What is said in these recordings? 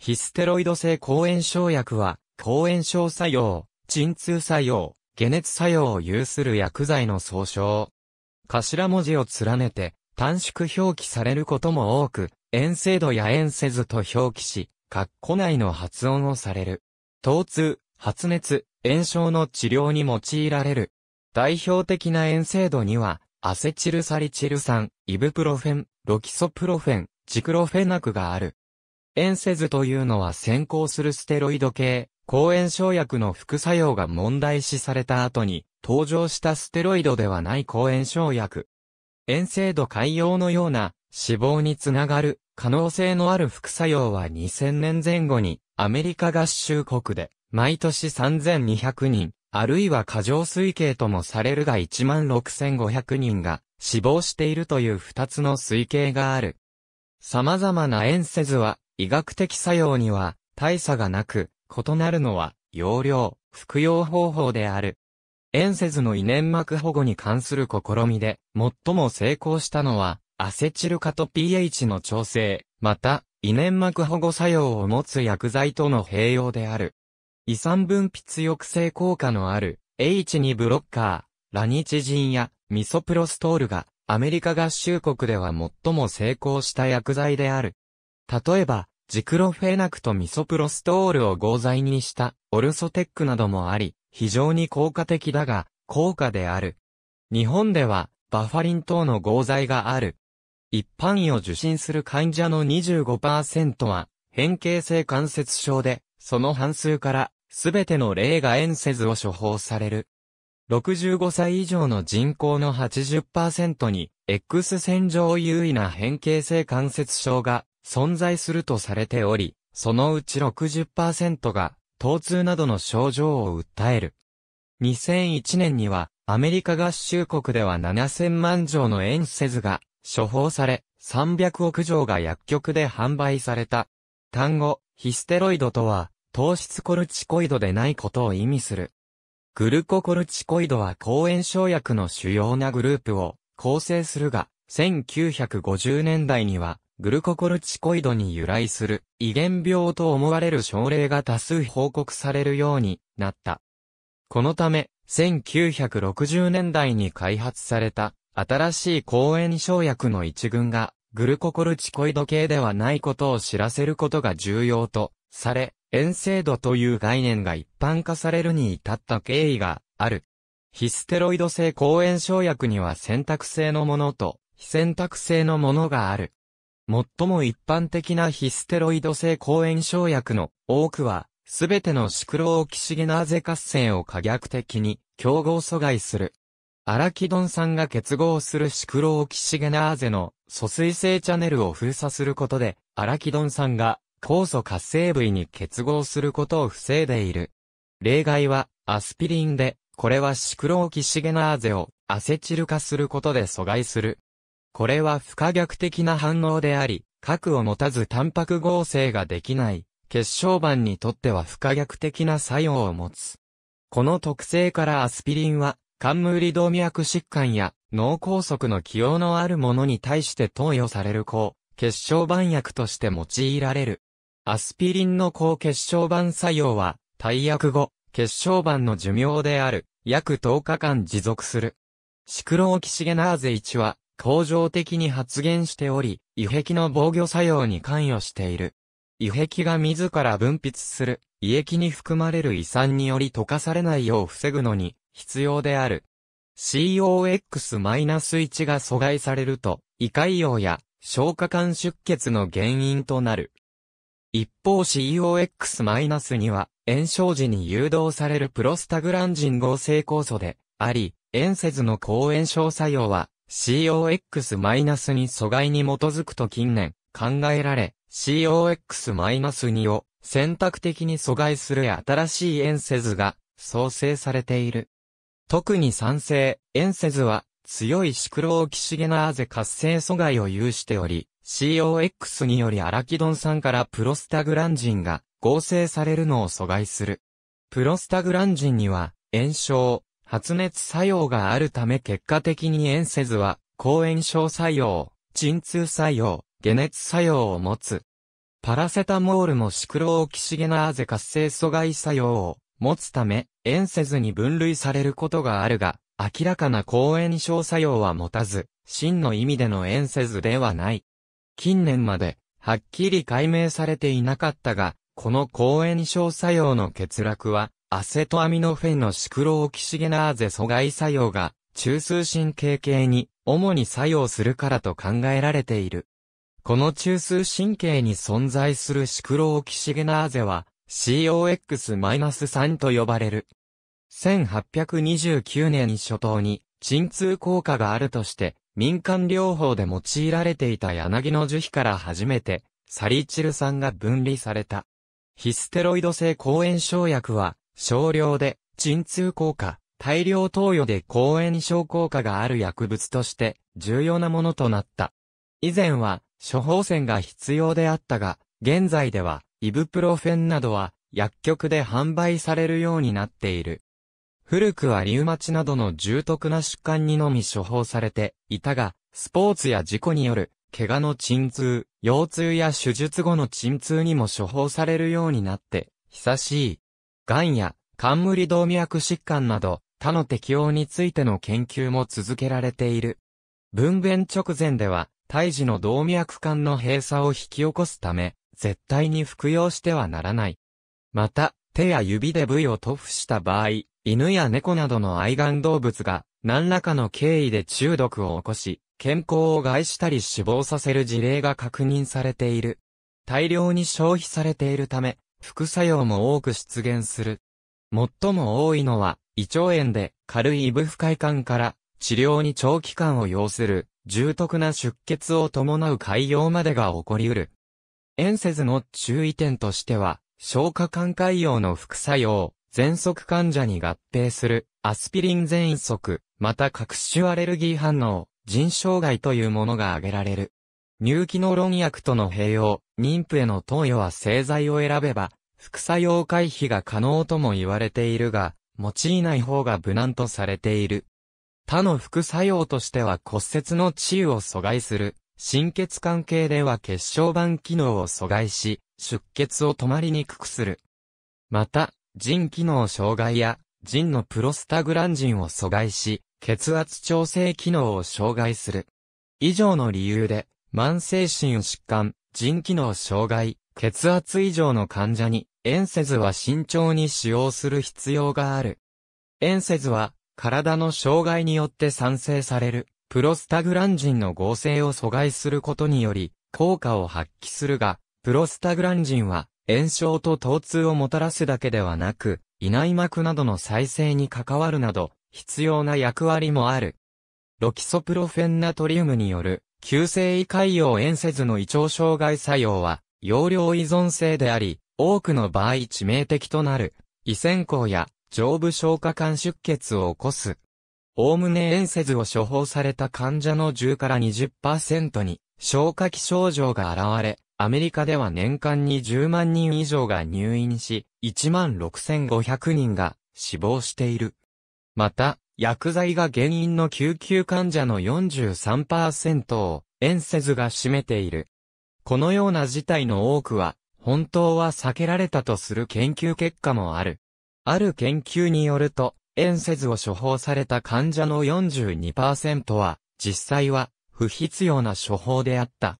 ヒステロイド性抗炎症薬は、抗炎症作用、鎮痛作用、解熱作用を有する薬剤の総称。頭文字を連ねて、短縮表記されることも多く、炎制度や炎せずと表記し、括弧内の発音をされる。疼痛、発熱、炎症の治療に用いられる。代表的な炎制度には、アセチルサリチル酸、イブプロフェン、ロキソプロフェン、ジクロフェナクがある。エンセズというのは先行するステロイド系、抗炎症薬の副作用が問題視された後に登場したステロイドではない抗炎症薬。炎性度海洋のような死亡につながる可能性のある副作用は2000年前後にアメリカ合衆国で毎年3200人、あるいは過剰推計ともされるが16500人が死亡しているという2つの推計がある。様々なエンセズは医学的作用には大差がなく、異なるのは容量、服用方法である。エンセズの胃粘膜保護に関する試みで、最も成功したのは、アセチル化と pH の調整、また、胃粘膜保護作用を持つ薬剤との併用である。胃酸分泌抑制効果のある H2 ブロッカー、ラニチジンやミソプロストールがアメリカ合衆国では最も成功した薬剤である。例えば、ジクロフェナクとミソプロストールを合剤にしたオルソテックなどもあり、非常に効果的だが、効果である。日本では、バファリン等の合剤がある。一般医を受診する患者の25%は、変形性関節症で、その半数から、すべての例が炎せずを処方される。65歳以上の人口の80%に、X 線上優位な変形性関節症が存在するとされており、そのうち60%が、疼痛などの症状を訴える。2001年には、アメリカ合衆国では7000万錠のエンセズが処方され、300億錠が薬局で販売された。単語、ヒステロイドとは、糖質コルチコイドでないことを意味する。グルココルチコイドは抗炎症薬の主要なグループを構成するが、1950年代にはグルココルチコイドに由来する、遺伝病と思われる症例が多数報告されるようになった。このため、1960年代に開発された、新しい抗炎症薬の一群が、グルココルチコイド系ではないことを知らせることが重要と、され、遠征度という概念が一般化されるに至った経緯がある。ヒステロイド性抗炎症薬には選択性のものと、非選択性のものがある。最も一般的なヒステロイド性抗炎症薬の多くは、すべてのシクロオキシゲナーゼ活性を可逆的に競合阻害する。アラキドン酸が結合するシクロオキシゲナーゼの疎水性チャネルを封鎖することで、アラキドン酸が酵素活性部位に結合することを防いでいる。例外はアスピリンで、これはシクロオキシゲナーゼをアセチル化することで阻害する。これは不可逆的な反応であり、核を持たずタンパク合成ができない、結晶板にとっては不可逆的な作用を持つ。この特性からアスピリンは、冠動脈疾患や脳梗塞の起用のあるものに対して投与される抗、結晶板薬として用いられる。アスピリンの抗結晶板作用は、退薬後、結晶板の寿命である、約10日間持続する。シクロオキシゲナーゼ1は、恒常的に発現しており、遺壁の防御作用に関与している。遺壁が自ら分泌する、遺液に含まれる遺産により溶かされないよう防ぐのに必要である。COX-1 が阻害されると、胃潰瘍や消化管出血の原因となる。一方 COX-2 は、炎症時に誘導されるプロスタグランジン合成酵素であり、炎節の抗炎症作用は、COX- に阻害に基づくと近年考えられ、COX-2 を選択的に阻害する新しいエンセズが創生されている。特に酸性、エンセズは強いシクロオキシゲナーゼ活性阻害を有しており、COX によりアラキドン酸からプロスタグランジンが合成されるのを阻害する。プロスタグランジンには炎症、発熱作用があるため結果的に炎せずは、抗炎症作用、鎮痛作用、解熱作用を持つ。パラセタモールもシクロオキシゲナーゼ活性阻害作用を持つため、炎せずに分類されることがあるが、明らかな抗炎症作用は持たず、真の意味での炎せずではない。近年まで、はっきり解明されていなかったが、この抗炎症作用の欠落は、アセトアミノフェンのシクロオキシゲナーゼ阻害作用が中枢神経系に主に作用するからと考えられている。この中枢神経に存在するシクロオキシゲナーゼは COX-3 と呼ばれる。1829年初頭に鎮痛効果があるとして民間療法で用いられていた柳の樹皮から初めてサリチル酸が分離された。ヒステロイド性抗炎症薬は少量で、鎮痛効果、大量投与で抗炎症効果がある薬物として重要なものとなった。以前は処方箋が必要であったが、現在ではイブプロフェンなどは薬局で販売されるようになっている。古くはリウマチなどの重篤な疾患にのみ処方されていたが、スポーツや事故による怪我の鎮痛、腰痛や手術後の鎮痛にも処方されるようになって、久しい。癌や冠動脈疾患など他の適応についての研究も続けられている。分娩直前では胎児の動脈管の閉鎖を引き起こすため、絶対に服用してはならない。また、手や指で部位を塗布した場合、犬や猫などの愛玩動物が何らかの経緯で中毒を起こし、健康を害したり死亡させる事例が確認されている。大量に消費されているため、副作用も多く出現する。最も多いのは、胃腸炎で軽い胃部不快感から治療に長期間を要する重篤な出血を伴う潰瘍までが起こり得る。エンセズの注意点としては、消化管潰瘍の副作用、喘息患者に合併するアスピリン全息、また各種アレルギー反応、腎障害というものが挙げられる。乳機能論薬との併用、妊婦への投与は製剤を選べば、副作用回避が可能とも言われているが、用いない方が無難とされている。他の副作用としては骨折の治癒を阻害する。心血管系では血小板機能を阻害し、出血を止まりにくくする。また、腎機能障害や、腎のプロスタグランジンを阻害し、血圧調整機能を障害する。以上の理由で、慢性心疾患、腎機能障害、血圧以上の患者に、エンセズは慎重に使用する必要がある。エンセズは、体の障害によって産生される、プロスタグランジンの合成を阻害することにより、効果を発揮するが、プロスタグランジンは、炎症と疼痛をもたらすだけではなく、胃内膜などの再生に関わるなど、必要な役割もある。ロキソプロフェンナトリウムによる急性胃潰瘍炎せずの胃腸障害作用は、容量依存性であり、多くの場合致命的となる、胃線孔や上部消化管出血を起こす。おおむね炎せずを処方された患者の10から20%に消化器症状が現れ、アメリカでは年間に10万人以上が入院し、1万6500人が死亡している。また、薬剤が原因の救急患者の43%を、エンセズが占めている。このような事態の多くは、本当は避けられたとする研究結果もある。ある研究によると、エンセズを処方された患者の42%は、実際は、不必要な処方であった。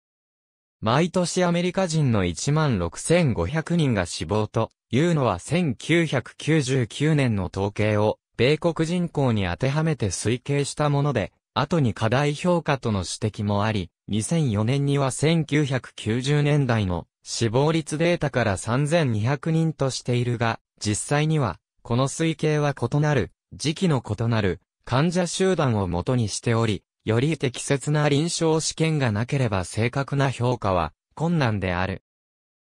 毎年アメリカ人の16,500人が死亡というのは1999年の統計を米国人口に当てはめて推計したもので、後に過大評価との指摘もあり、2004年には1990年代の死亡率データから3200人としているが、実際には、この推計は異なる、時期の異なる、患者集団を元にしており、より適切な臨床試験がなければ正確な評価は困難である。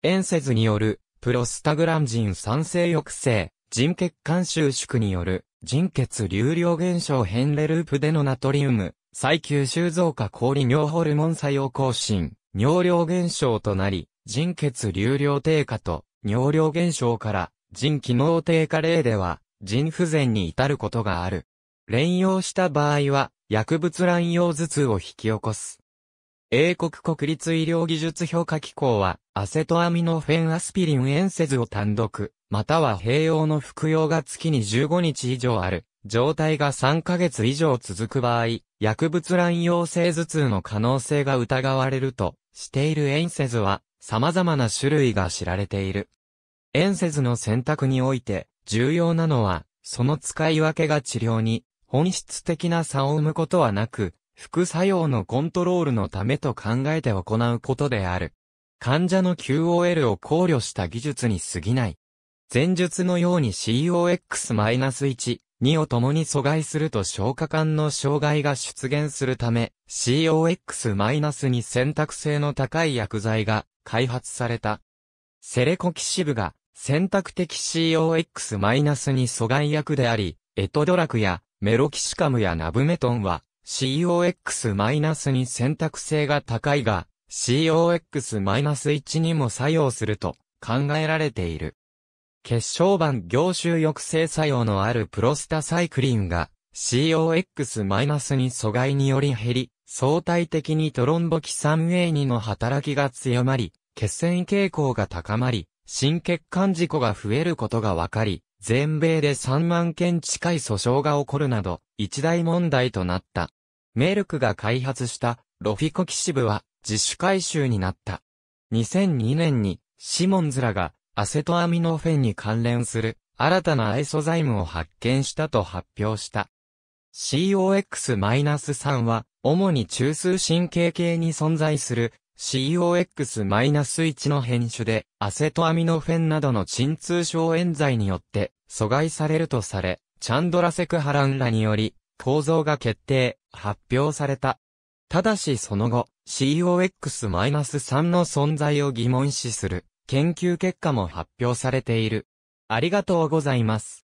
エンセズによるプロスタグランジン酸性抑制、人血管収縮による人血流量少ヘ変レループでのナトリウム、再吸収増加氷尿ホルモン作用更新、尿量減少となり、人血流量低下と尿量減少から腎機能低下例では腎不全に至ることがある。連用した場合は薬物乱用頭痛を引き起こす。英国国立医療技術評価機構はアセトアミノフェンアスピリンエンセズを単独、または併用の服用が月に15日以上ある、状態が3ヶ月以上続く場合、薬物乱用性頭痛の可能性が疑われるとしているエンセズは、様々な種類が知られている。エンセズの選択において、重要なのは、その使い分けが治療に、本質的な差を生むことはなく、副作用のコントロールのためと考えて行うことである。患者の QOL を考慮した技術に過ぎない。前述のように COX-1、2を共に阻害すると消化管の障害が出現するため、COX-2 選択性の高い薬剤が開発された。セレコキシブが選択的 COX-2 阻害薬であり、エトドラクやメロキシカムやナブメトンは COX-2 選択性が高いが、COX-1 にも作用すると考えられている。結晶板凝集抑制作用のあるプロスタサイクリンが COX- に阻害により減り、相対的にトロンボキ 3A2 の働きが強まり、血栓傾向が高まり、心血管事故が増えることが分かり、全米で3万件近い訴訟が起こるなど、一大問題となった。メルクが開発したロフィコキシブは自主回収になった。2002年にシモンズらがアセトアミノフェンに関連する新たなアイソザイムを発見したと発表した。COX-3 は、主に中枢神経系に存在する COX-1 の変種で、アセトアミノフェンなどの鎮痛症炎剤によって阻害されるとされ、チャンドラセクハランらにより、構造が決定、発表された。ただしその後、COX-3 の存在を疑問視する研究結果も発表されている。ありがとうございます。